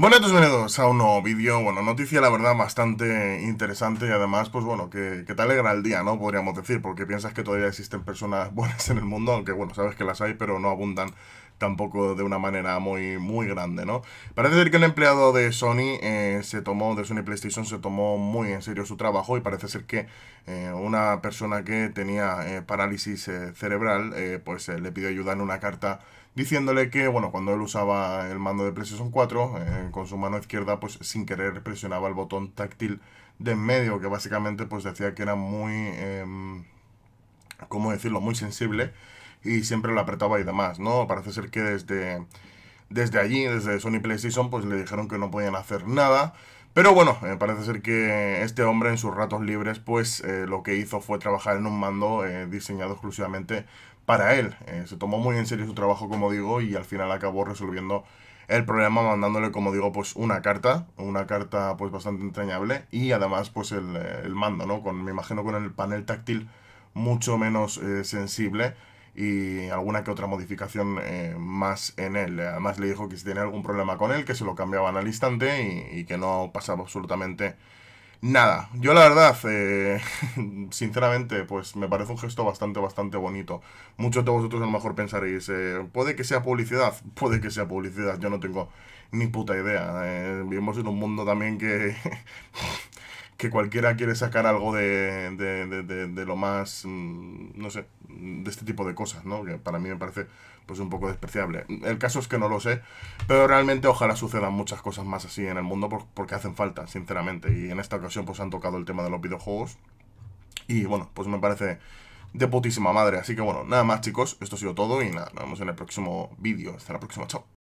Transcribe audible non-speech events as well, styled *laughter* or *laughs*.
Bueno, entonces bienvenidos a un nuevo vídeo, bueno, noticia la verdad bastante interesante y además, pues bueno, que, que, te alegra el día, ¿no? Podríamos decir, porque piensas que todavía existen personas *laughs* buenas en el mundo, aunque bueno, sabes que las hay, pero no abundan tampoco de una manera muy, muy grande, ¿no? Parece ser que el empleado de Sony eh, se tomó, de Sony PlayStation, se tomó muy en serio su trabajo y parece ser que eh, una persona que tenía eh, parálisis cerebral, pues le pidió ayuda en una carta diciéndole que, bueno, cuando él usaba el mando de PlayStation 4, con su mano izquierda, pues sin querer presionaba el botón táctil de en medio, que básicamente pues decía que era muy... Em, ¿Cómo decirlo? Muy sensible y siempre lo apretaba y demás, ¿no? Parece ser que desde, desde allí, desde Sony PlayStation, pues le dijeron que no podían hacer nada. Pero bueno, eh, parece ser que este hombre en sus ratos libres, pues eh, lo que hizo fue trabajar en un mando eh, diseñado exclusivamente para él. se tomó muy en serio su trabajo, como digo, y al final acabó resolviendo el problema mandándole, como digo, pues una carta, una carta pues bastante entrañable y además pues el, el mando, ¿no? Con, me imagino con el panel táctil mucho menos sensible y alguna que otra modificación eh, más en él. Además le dijo que si tenía algún problema con él, que se lo cambiaban al instante y, que no pasaba absolutamente nada. Yo la verdad, eh, *laughs* sinceramente, pues me parece un gesto bastante, bastante bonito. Muchos de vosotros a lo mejor pensaréis, eh, puede que sea publicidad, *laughs* puede que sea publicidad, yo no tengo ni puta idea. Eh, vivimos en un mundo también que... *laughs* que cualquiera quiere sacar algo de, de, de, lo más, mm, no sé, de este tipo de cosas, ¿no? Que para mí me parece pues un poco despreciable. El caso es que no lo sé, pero realmente ojalá sucedan muchas cosas más así en el mundo porque hacen falta, sinceramente. Y en esta ocasión pues han tocado el tema de los videojuegos y bueno, pues me parece de putísima madre. Así que bueno, nada más chicos, esto ha sido todo y nada, nos vemos en el próximo vídeo. Hasta la próxima, chao.